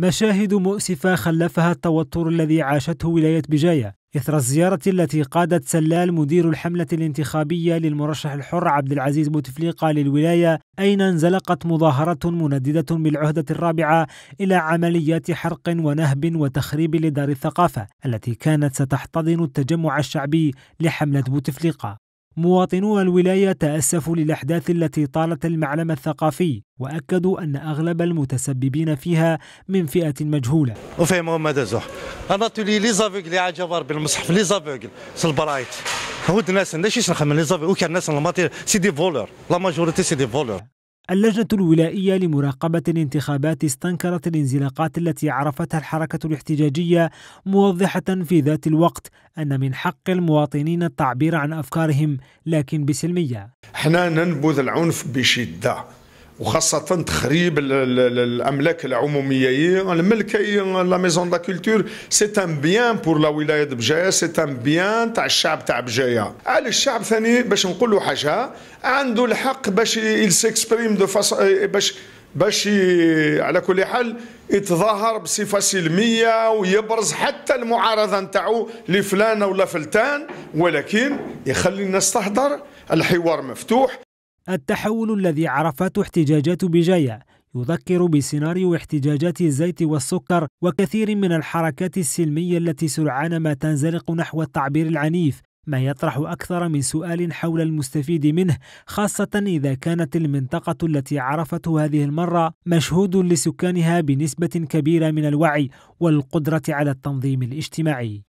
مشاهد مؤسفة خلفها التوتر الذي عاشته ولاية بجاية إثر الزيارة التي قادت سلال مدير الحملة الانتخابية للمرشح الحر عبد العزيز بوتفليقة للولاية أين انزلقت مظاهرة منددة بالعهدة الرابعة إلى عمليات حرق ونهب وتخريب لدار الثقافة التي كانت ستحتضن التجمع الشعبي لحملة بوتفليقة مواطنو الولاية تأسفوا للأحداث التي طالت المعلم الثقافي وأكدوا أن أغلب المتسببين فيها من فئة مجهولة وفهمهم ماذا زوح أنا تولي لي زافوغ لي عجبار بالمصحف لي زافوغ البرايت هود الناس ليش نخمم لي زافوغ وكان الناس سي سيدي فولر لا ماجوريتي سيدي فولر اللجنة الولائية لمراقبة الانتخابات استنكرت الانزلاقات التي عرفتها الحركة الاحتجاجية موضحة في ذات الوقت أن من حق المواطنين التعبير عن أفكارهم لكن بسلمية احنا ننبذ العنف بشدة وخاصة تخريب الأملاك العمومية الملكية لا ميزون دا كولتور سي ان بيان بور لا ولاية بجاية سي ان بيان تاع الشعب تاع بجاية على الشعب ثاني باش نقول له حاجة عنده الحق باش يل سيكسبريم دو فاس باش باش على كل حال يتظاهر بصفة سلمية ويبرز حتى المعارضة نتاعو لفلان ولا فلتان ولكن يخلي الناس تهضر الحوار مفتوح التحول الذي عرفته احتجاجات بجاية يذكر بسيناريو احتجاجات الزيت والسكر وكثير من الحركات السلمية التي سرعان ما تنزلق نحو التعبير العنيف ما يطرح أكثر من سؤال حول المستفيد منه خاصة إذا كانت المنطقة التي عرفته هذه المرة مشهود لسكانها بنسبة كبيرة من الوعي والقدرة على التنظيم الاجتماعي